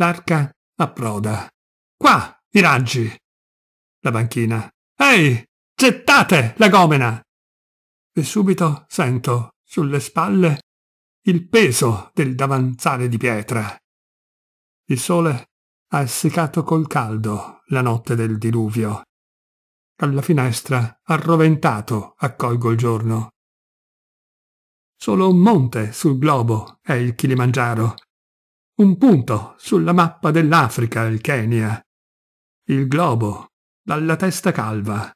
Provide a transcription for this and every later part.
L'arca approda. Qua, i raggi! La banchina. Ehi, gettate la gomena! E subito sento, sulle spalle, il peso del davanzale di pietra. Il sole ha essiccato col caldo la notte del diluvio. Alla finestra, arroventato, accolgo il giorno. Solo un monte sul globo è il Kilimangiaro, un punto sulla mappa dell'Africa, il Kenya. Il globo, dalla testa calva.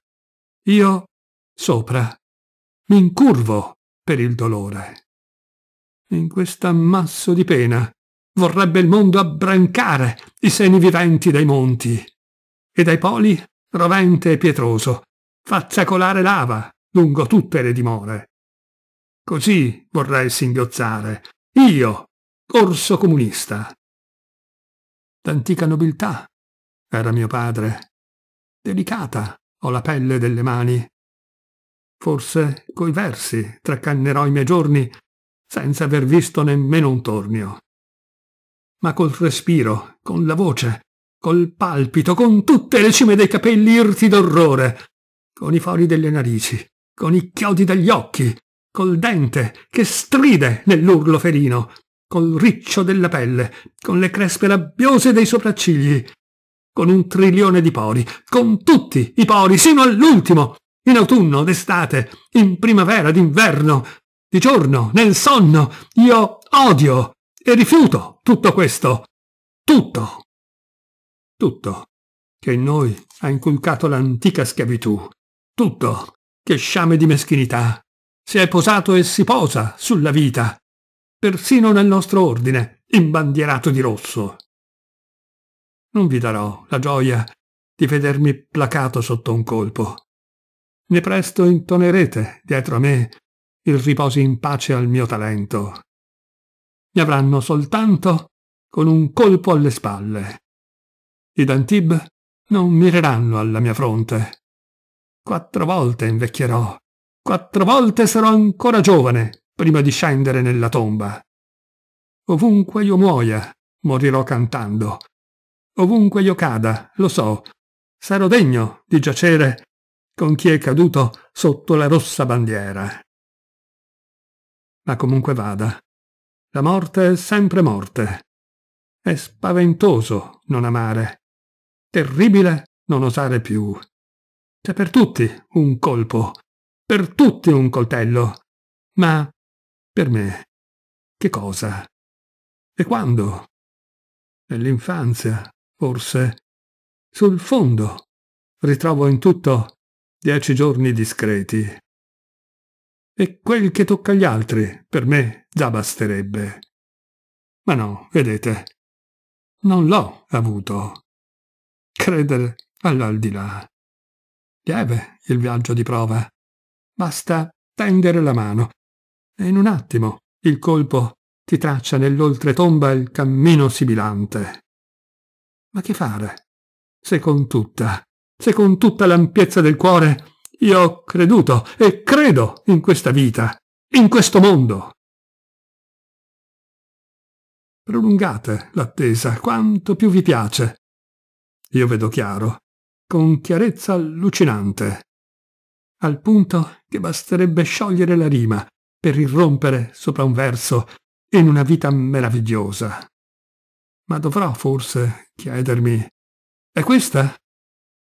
Io, sopra, mi incurvo per il dolore. In questo ammasso di pena vorrebbe il mondo abbrancare i seni viventi dai monti e dai poli, rovente e pietroso, faccia colare lava lungo tutte le dimore. Così vorrei singhiozzare, io, orso comunista. D'antica nobiltà era mio padre. Delicata ho la pelle delle mani. Forse coi versi traccannerò i miei giorni senza aver visto nemmeno un tornio. Ma col respiro, con la voce, col palpito, con tutte le cime dei capelli irti d'orrore, con i fori delle narici, con i chiodi degli occhi, col dente che stride nell'urlo felino, col riccio della pelle, con le crespe rabbiose dei sopraccigli, con un trilione di pori, con tutti i pori, sino all'ultimo, in autunno, d'estate, in primavera, d'inverno, di giorno, nel sonno. Io odio e rifiuto tutto questo. Tutto. Tutto che in noi ha inculcato l'antica schiavitù. Tutto che sciame di meschinità. Si è posato e si posa sulla vita, persino nel nostro ordine, imbandierato di rosso. Non vi darò la gioia di vedermi placato sotto un colpo. Ne presto intonerete dietro a me il riposo in pace al mio talento. Mi avranno soltanto con un colpo alle spalle. I Dantib non mireranno alla mia fronte. Quattro volte invecchierò, quattro volte sarò ancora giovane prima di scendere nella tomba. Ovunque io muoia, morirò cantando. Ovunque io cada, lo so, sarò degno di giacere con chi è caduto sotto la rossa bandiera. Ma comunque vada, la morte è sempre morte. È spaventoso non amare, terribile non osare più. C'è per tutti un colpo, per tutti un coltello, ma per me, che cosa? E quando? Nell'infanzia, forse. Sul fondo, ritrovo in tutto dieci giorni discreti. E quel che tocca agli altri, per me, già basterebbe. Ma no, vedete, non l'ho avuto. Credere all'aldilà. Lieve il viaggio di prova. Basta tendere la mano e in un attimo il colpo ti traccia nell'oltretomba il cammino sibilante. Ma che fare? Se con tutta, se con tutta l'ampiezza del cuore, io ho creduto e credo in questa vita, in questo mondo. Prolungate l'attesa quanto più vi piace. Io vedo chiaro, con chiarezza allucinante, al punto che basterebbe sciogliere la rima per irrompere sopra un verso in una vita meravigliosa. Ma dovrò forse chiedermi, è questa?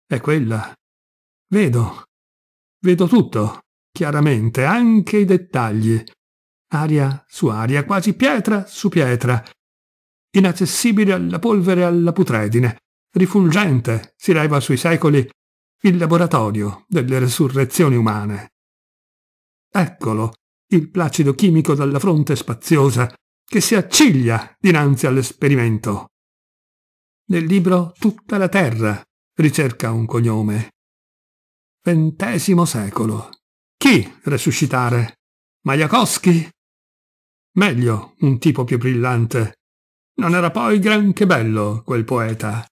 È quella? Vedo, vedo tutto, chiaramente, anche i dettagli, aria su aria, quasi pietra su pietra, inaccessibile alla polvere e alla putredine, rifulgente, si leva sui secoli, il laboratorio delle resurrezioni umane. Eccolo, il placido chimico dalla fronte spaziosa, che si acciglia dinanzi all'esperimento. Nel libro Tutta la Terra ricerca un cognome. Ventesimo secolo. Chi resuscitare? Majakowski? Meglio un tipo più brillante. Non era poi granché bello quel poeta.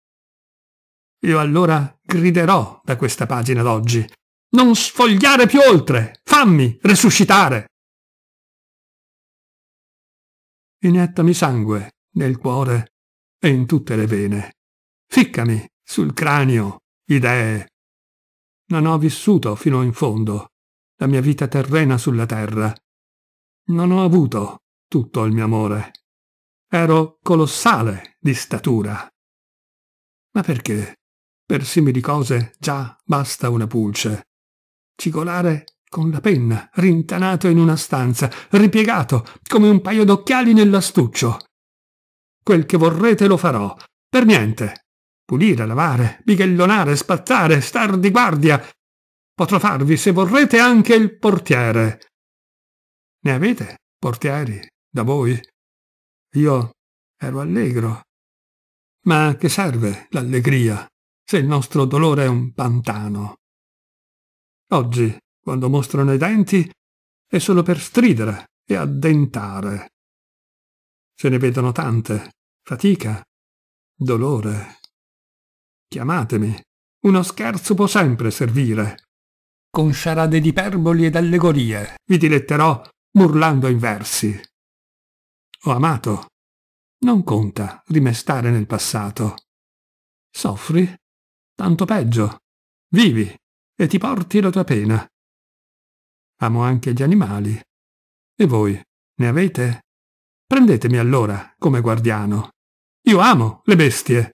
Io allora griderò da questa pagina d'oggi. Non sfogliare più oltre! Fammi resuscitare! iniettami sangue nel cuore e in tutte le vene. Ficcami sul cranio, idee. Non ho vissuto fino in fondo la mia vita terrena sulla terra. Non ho avuto tutto il mio amore. Ero colossale di statura. Ma perché? Per simili cose già basta una pulce. Cigolare con la penna, rintanato in una stanza, ripiegato come un paio d'occhiali nell'astuccio. Quel che vorrete lo farò, per niente. Pulire, lavare, bighellonare, spazzare, star di guardia. Potrò farvi, se vorrete, anche il portiere. Ne avete, portieri, da voi? Io ero allegro. Ma a che serve l'allegria se il nostro dolore è un pantano? Oggi quando mostrano i denti, è solo per stridere e addentare. Se ne vedono tante, fatica, dolore. Chiamatemi, uno scherzo può sempre servire. Con sciarade di perboli ed allegorie vi diletterò burlando in versi. Ho amato. Non conta rimestare nel passato. Soffri? Tanto peggio. Vivi e ti porti la tua pena. Amo anche gli animali. E voi, ne avete? Prendetemi allora come guardiano. Io amo le bestie.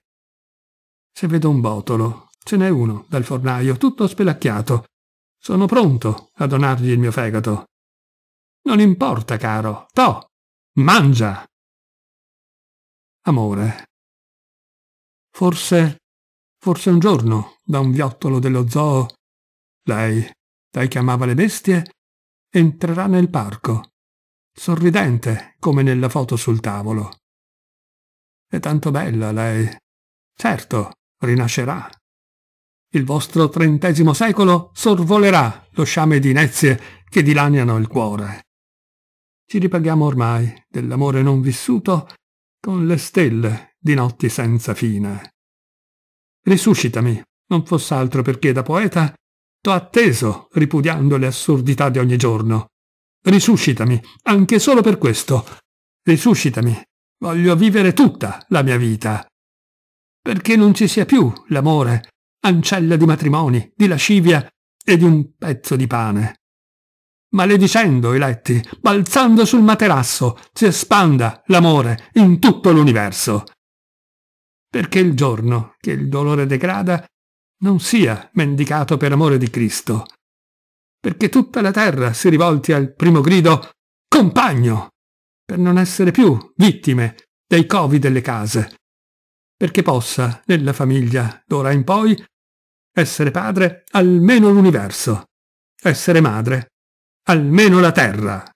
Se vedo un botolo, ce n'è uno dal fornaio, tutto spelacchiato. Sono pronto a donargli il mio fegato. Non importa, caro. To, mangia. Amore. Forse, forse un giorno, da un viottolo dello zoo, lei, lei che amava le bestie, Entrerà nel parco, sorridente come nella foto sul tavolo. È tanto bella lei. Certo, rinascerà. Il vostro trentesimo secolo sorvolerà lo sciame di inezie che dilaniano il cuore. Ci ripaghiamo ormai dell'amore non vissuto con le stelle di notti senza fine. Risuscitami, non fosse altro perché da poeta t'ho atteso, ripudiando le assurdità di ogni giorno. Risuscitami, anche solo per questo. Risuscitami. Voglio vivere tutta la mia vita. Perché non ci sia più l'amore, ancella di matrimoni, di lascivia e di un pezzo di pane. Maledicendo i letti, balzando sul materasso, si espanda l'amore in tutto l'universo. Perché il giorno che il dolore degrada non sia mendicato per amore di Cristo, perché tutta la terra si rivolti al primo grido compagno, per non essere più vittime dei covi delle case, perché possa nella famiglia, d'ora in poi, essere padre almeno l'universo, essere madre almeno la terra.